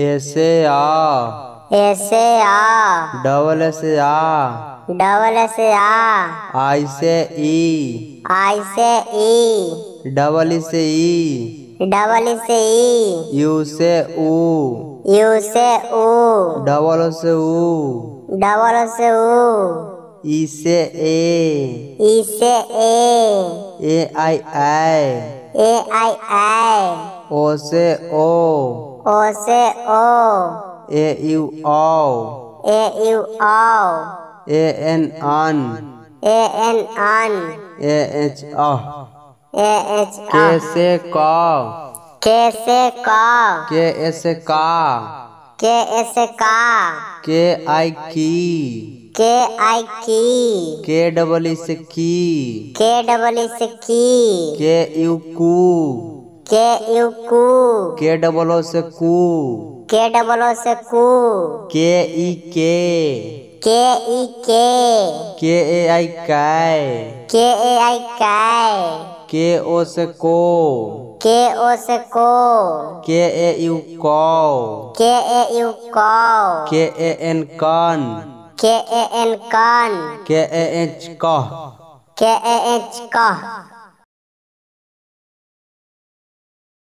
ऐसे आ ऐसे आ डबल से आ डबल से आ आई से ई आई से ई डबल से ई डबल से ई यू से ऊ यू से ऊ डबल से ऊ डबल से ऊ ई से ए ई से ए ए आई आई ए आई आई ओ say O O say O A U O A U O A N अन ए एन अन A H O A H O K say क के से क के से का के से का के आई की के आई की के डबल इस की के डबल इस की के यू कू के यू कू के डबल ओ से कू के डबल ओ से कू के ई के के ई के के ए आई काय के ए आई काय के ओ से को के ओ से को के ए यू को के ए यू को के ए एन कन के ए एन कन के ए एच को के ए एच को